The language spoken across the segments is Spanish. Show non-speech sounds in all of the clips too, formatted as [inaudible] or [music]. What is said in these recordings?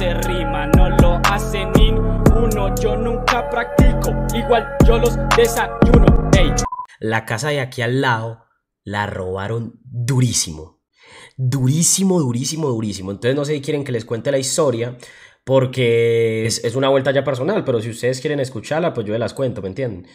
rima, no lo hace ninguno. Yo nunca practico, igual yo los desayuno. La casa de aquí al lado la robaron durísimo. Durísimo, durísimo, durísimo. Entonces no sé si quieren que les cuente la historia porque es, una vuelta ya personal, pero si ustedes quieren escucharla, pues yo les las cuento, ¿me entienden?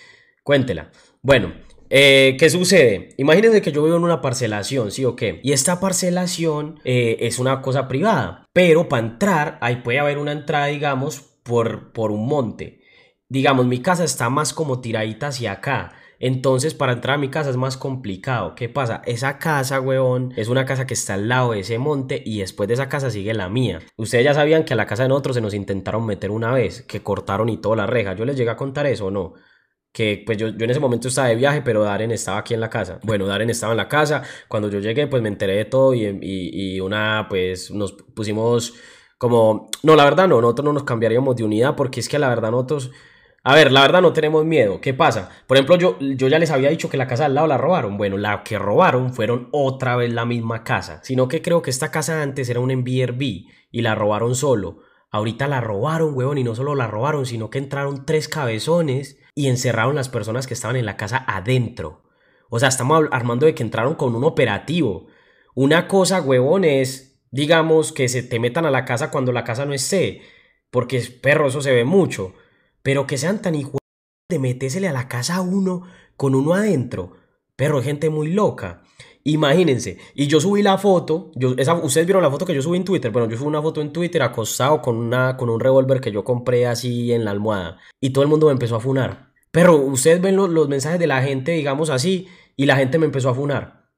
Cuéntela. Bueno, eh, ¿Qué sucede? Imagínense que yo vivo en una parcelación, ¿sí o qué? Y esta parcelación eh, es una cosa privada, pero para entrar, ahí puede haber una entrada, digamos, por, por un monte. Digamos, mi casa está más como tiradita hacia acá. Entonces, para entrar a mi casa es más complicado. ¿Qué pasa? Esa casa, weón, es una casa que está al lado de ese monte y después de esa casa sigue la mía. Ustedes ya sabían que a la casa de nosotros se nos intentaron meter una vez, que cortaron y toda la reja. Yo les llegué a contar eso, ¿no? que pues yo, en ese momento estaba de viaje, pero Darren estaba aquí en la casa. Bueno, Darren estaba en la casa, cuando yo llegué pues me enteré de todo y, una pues nos pusimos como, no, la verdad no, nosotros no nos cambiaríamos de unidad porque es que la verdad nosotros... A ver, la verdad no tenemos miedo. ¿Qué pasa? Por ejemplo, yo, yo ya les había dicho que la casa al lado la robaron. Bueno, la que robaron fueron otra vez la misma casa. Sino que creo que esta casa antes era un Airbnb y la robaron solo. Ahorita la robaron, huevón, y no solo la robaron, sino que entraron tres cabezones y encerraron las personas que estaban en la casa adentro. O sea, estamos armando de que entraron con un operativo. Una cosa, huevón, es, digamos, que se te metan a la casa cuando la casa no esté, porque perro, eso se ve mucho. Pero que sean tan iguales de metésele a la casa a uno con uno adentro. Pero gente muy loca. Imagínense, y yo subí la foto, yo, ustedes vieron la foto que yo subí en Twitter, bueno, yo subí una foto en Twitter acostado con, una, con un revólver que yo compré así en la almohada, y todo el mundo me empezó a funar. Pero ustedes ven los, mensajes de la gente, digamos así, y la gente me empezó a funar.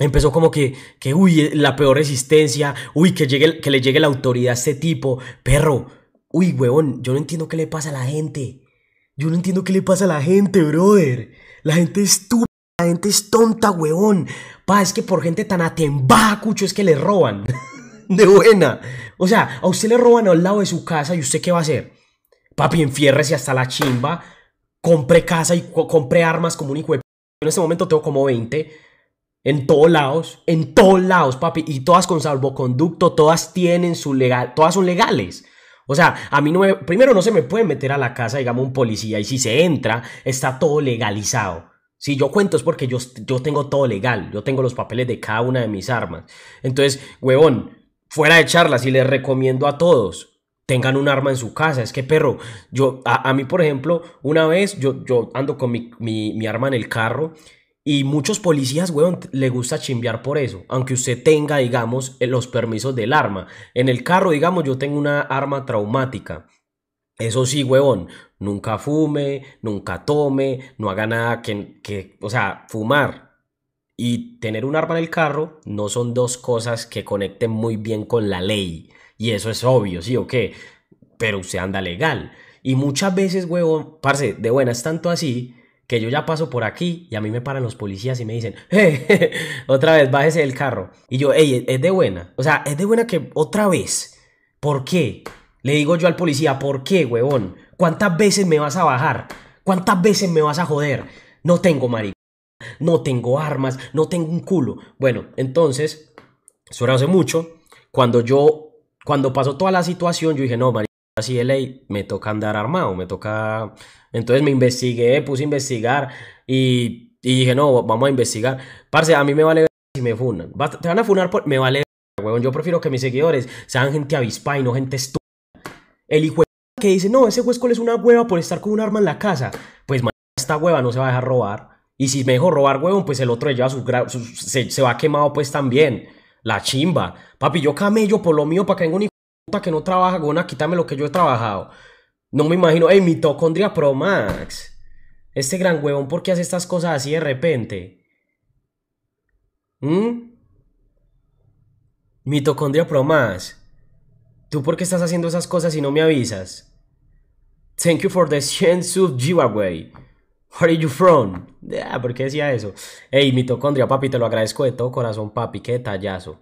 Empezó como que, que uy, eh, la peor resistencia, uy, que, llegue, que le llegue la autoridad a este tipo, perro, uy, huevón, yo no entiendo qué le pasa a la gente. Yo no entiendo qué le pasa a la gente, brother. La gente es estúpida. La gente es tonta, weón. Pa, es que por gente tan atemba, cucho, es que le roban. [laughs] de buena. O sea, a usted le roban al lado de su casa y usted qué va a hacer. Papi, enfiérrese hasta la chimba. Compre casa y compre armas como un hijo de... En este momento tengo como 20. En todos lados. En todos lados, papi. Y todas con salvoconducto. Todas tienen su legal. Todas son legales. O sea, a mí no me... Primero no se me puede meter a la casa, digamos, un policía. Y si se entra, está todo legalizado. Si yo cuento es porque yo, yo tengo todo legal, yo tengo los papeles de cada una de mis armas. Entonces, huevón, fuera de charlas y les recomiendo a todos, tengan un arma en su casa. Es que, perro, yo, a, mí, por ejemplo, una vez yo, yo ando con mi, mi, arma en el carro y muchos policías, huevón, le gusta chimbear por eso. Aunque usted tenga, digamos, los permisos del arma. En el carro, digamos, yo tengo una arma traumática. Eso sí, huevón, nunca fume, nunca tome, no haga nada que, que, o sea, fumar y tener un arma en el carro no son dos cosas que conecten muy bien con la ley. Y eso es obvio, ¿sí o qué? Pero usted anda legal. Y muchas veces, huevón, parce, de es tanto así que yo ya paso por aquí y a mí me paran los policías y me dicen, eh, [laughs] otra vez, bájese del carro. Y yo, hey, es de buena. O sea, es de buena que otra vez. ¿Por qué? Le digo yo al policía, ¿por qué, huevón? ¿Cuántas veces me vas a bajar? ¿Cuántas veces me vas a joder? No tengo marica, no tengo armas, no tengo un culo. Bueno, entonces, eso era hace mucho, cuando yo, cuando pasó toda la situación, yo dije, no, marica, así de ley, me toca andar armado, me toca... Entonces me investigué, puse a investigar y, dije, no, vamos a investigar. Parce, a mí me vale si me funan. Te van a funar, por... me vale, huevón. Yo prefiero que mis seguidores sean gente avispa y no gente estúpida el hijo que dice, no, ese huesco es una hueva por estar con un arma en la casa. Pues esta hueva no se va a dejar robar. Y si me dejo robar, huevón, pues el otro lleva su, se, va quemado pues también. La chimba. Papi, yo camello por lo mío para que venga un hijo que no trabaja, gona, quítame lo que yo he trabajado. No me imagino, Ey, mitocondria Pro Max. Este gran huevón, ¿por qué hace estas cosas así de repente? ¿Mm? Mitocondria Pro Max. ¿Tú por qué estás haciendo esas cosas y no me avisas? Thank you for the giveaway. Where are you from? Ah, ¿Por qué decía eso? Hey, mitocondria, papi, te lo agradezco de todo corazón, papi. Qué detallazo.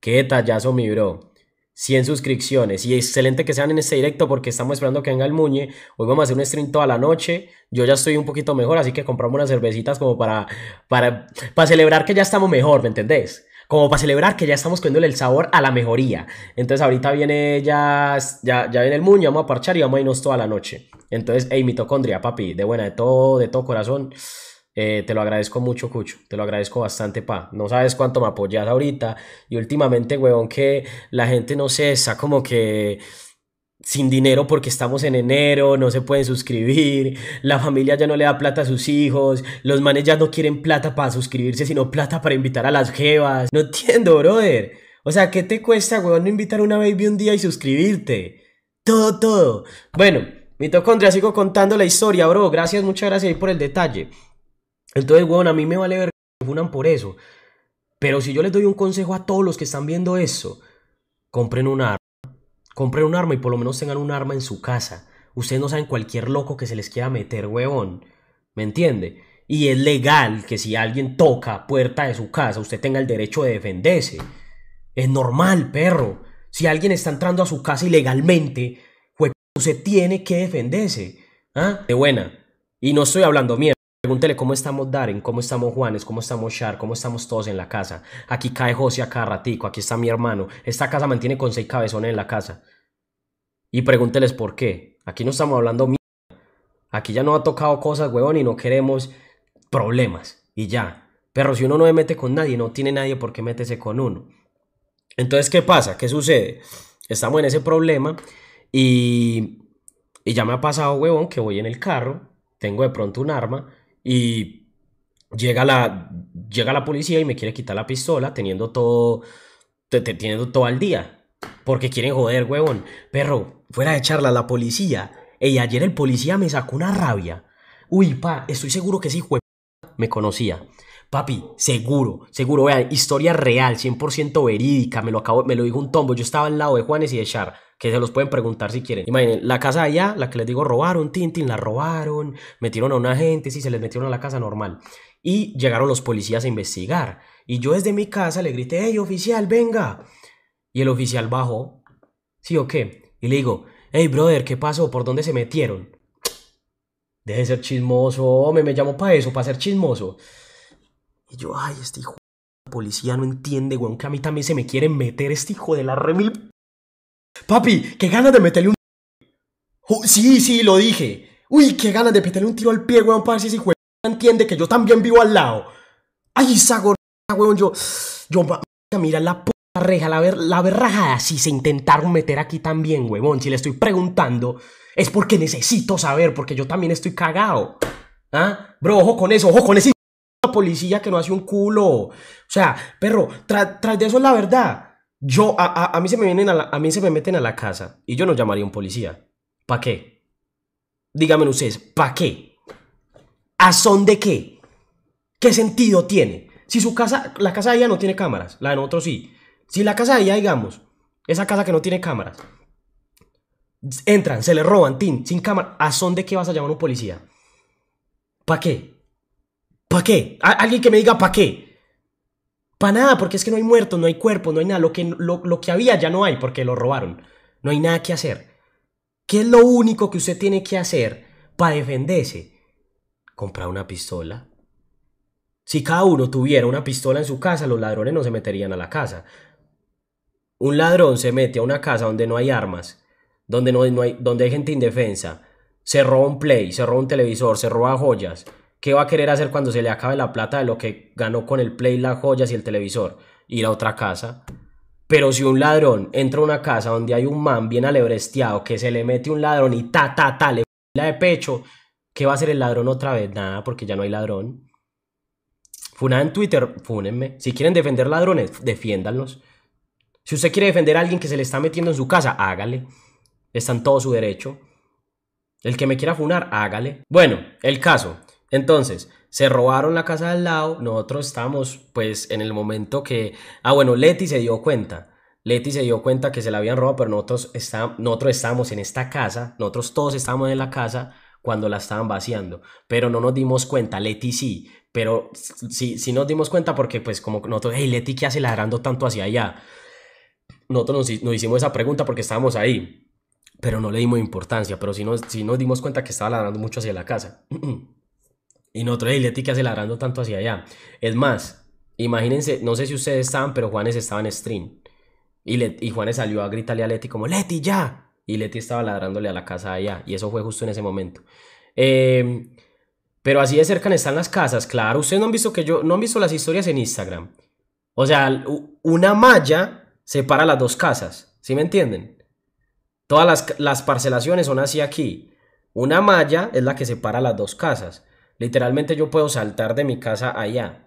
Qué detallazo, mi bro. 100 suscripciones. Y excelente que sean en este directo porque estamos esperando que venga el Muñe. Hoy vamos a hacer un stream toda la noche. Yo ya estoy un poquito mejor, así que compramos unas cervecitas como para, para, para celebrar que ya estamos mejor, ¿me entendés? como para celebrar que ya estamos comiéndole el sabor a la mejoría. Entonces ahorita viene ya, ya, ya viene el muño, vamos a parchar y vamos a irnos toda la noche. Entonces, hey, mitocondria, papi, de buena, de todo, de todo corazón. Eh, te lo agradezco mucho, Cucho. Te lo agradezco bastante, pa. No sabes cuánto me apoyas ahorita. Y últimamente, weón, que la gente, no sé, está como que sin dinero porque estamos en enero, no se pueden suscribir, la familia ya no le da plata a sus hijos, los manes ya no quieren plata para suscribirse, sino plata para invitar a las jevas. No entiendo, brother. O sea, ¿qué te cuesta, weón, no invitar a una baby un día y suscribirte? Todo, todo. Bueno, contra, sigo contando la historia, bro. Gracias, muchas gracias ahí por el detalle. Entonces, weón, a mí me vale ver que funan por eso. Pero si yo les doy un consejo a todos los que están viendo eso, compren un compren un arma y por lo menos tengan un arma en su casa. Ustedes no saben cualquier loco que se les quiera meter, huevón. ¿Me entiende? Y es legal que si alguien toca puerta de su casa, usted tenga el derecho de defenderse. Es normal, perro. Si alguien está entrando a su casa ilegalmente, usted tiene que defenderse. ¿Ah? De buena. Y no estoy hablando mierda. Pregúntele cómo estamos Darren, cómo estamos Juanes, cómo estamos Char, cómo estamos todos en la casa. Aquí cae José acá ratico, aquí está mi hermano. Esta casa mantiene con seis cabezones en la casa. Y pregúnteles por qué. Aquí no estamos hablando mierda. Aquí ya no ha tocado cosas, huevón, y no queremos problemas. Y ya. Pero si uno no se mete con nadie, no tiene nadie por qué meterse con uno. Entonces, ¿qué pasa? ¿Qué sucede? Estamos en ese problema y, y ya me ha pasado, huevón, que voy en el carro, tengo de pronto un arma y llega la, llega la policía y me quiere quitar la pistola teniendo todo, teniendo todo al día. Porque quieren joder, huevón. Perro, fuera de charla, la policía. y ayer el policía me sacó una rabia. Uy, pa, estoy seguro que sí, hijo me conocía. Papi, seguro, seguro, vean, historia real, 100% verídica, me lo, acabo, me lo dijo un tombo, yo estaba al lado de Juanes y de Char que se los pueden preguntar si quieren. Imaginen, la casa allá, la que les digo, robaron, Tintin, la robaron, metieron a una gente, sí, se les metieron a la casa normal. Y llegaron los policías a investigar. Y yo desde mi casa le grité, hey, oficial, venga. Y el oficial bajó, ¿sí o qué? Y le digo, hey, brother, ¿qué pasó? ¿Por dónde se metieron? [tsk] Deje ser chismoso, hombre, me llamo para eso, para ser chismoso. Y yo, ay, este hijo de policía no entiende, weón, que a mí también se me quieren meter este hijo de la remil Papi, qué ganas de meterle un. sí, sí, lo dije. Uy, qué ganas de meterle un tiro al pie, weón, para ver si ese entiende que yo también vivo al lado. Ay, esa gorda, weón, yo. Yo, mira la puta reja, la, ver, Si se intentaron meter aquí también, weón. Si le estoy preguntando, es porque necesito saber, porque yo también estoy cagado. ¿Ah? Bro, ojo con eso, ojo con ese policía que no hace un culo. O sea, perro, tras de eso es la verdad. Yo, a, mí se me vienen a, mí se me meten a la casa y yo no llamaría a un policía. ¿Para qué? Díganme ustedes, ¿para qué? ¿A son de qué? ¿Qué sentido tiene? Si su casa, la casa de ella no tiene cámaras, la de nosotros sí. Si la casa de ella, digamos, esa casa que no tiene cámaras, entran, se le roban, tin, sin cámara, ¿a son de qué vas a llamar a un policía? ¿Para qué? ¿Para qué? ¿Alguien que me diga para qué? Para nada, porque es que no hay muertos, no hay cuerpo, no hay nada. Lo que, lo, que había ya no hay porque lo robaron. No hay nada que hacer. ¿Qué es lo único que usted tiene que hacer para defenderse? Comprar una pistola. Si cada uno tuviera una pistola en su casa, los ladrones no se meterían a la casa. Un ladrón se mete a una casa donde no hay armas, donde, no, hay, donde hay gente indefensa, se roba un play, se roba un televisor, se roba joyas, ¿Qué va a querer hacer cuando se le acabe la plata de lo que ganó con el play, las joyas y el televisor? Y la otra casa. Pero si un ladrón entra a una casa donde hay un man bien alebresteado que se le mete un ladrón y ta, ta, ta, le la de pecho, ¿qué va a hacer el ladrón otra vez? Nada, porque ya no hay ladrón. Funad en Twitter, fúnenme. Si quieren defender ladrones, defiéndanlos. Si usted quiere defender a alguien que se le está metiendo en su casa, hágale. Está en todo su derecho. El que me quiera funar, hágale. Bueno, el caso. Entonces, se robaron la casa al lado, nosotros estábamos pues en el momento que... Ah, bueno, Leti se dio cuenta. Leti se dio cuenta que se la habían robado, pero nosotros, está, nosotros estábamos en esta casa, nosotros todos estábamos en la casa cuando la estaban vaciando, pero no nos dimos cuenta, Leti sí, pero sí, nos dimos cuenta porque pues como nosotros, hey Leti, ¿qué hace ladrando tanto hacia allá? Nosotros nos, hicimos esa pregunta porque estábamos ahí, pero no le dimos importancia, pero sí nos, sí nos dimos cuenta que estaba ladrando mucho hacia la casa. [clears throat] Y nosotros, ¿y Leti que hace ladrando tanto hacia allá? Es más, imagínense, no sé si ustedes estaban, pero Juanes estaba en stream. Y, y Juanes salió a gritarle a Leti como, Leti ya. Y Leti estaba ladrándole a la casa allá. Y eso fue justo en ese momento. Em, pero así de cerca están las casas, claro. Ustedes no han visto que yo, no han visto las historias en Instagram. O sea, una malla separa las dos casas. ¿Sí me entienden? Todas las, las parcelaciones son así aquí. Una malla es la que separa las dos casas. Literalmente yo puedo saltar de mi casa allá.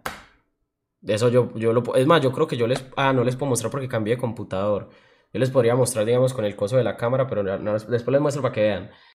Eso yo, yo lo Es más, yo creo que yo les... Ah, no les puedo mostrar porque cambié de computador. Yo les podría mostrar, digamos, con el coso de la cámara, pero después les muestro para que vean.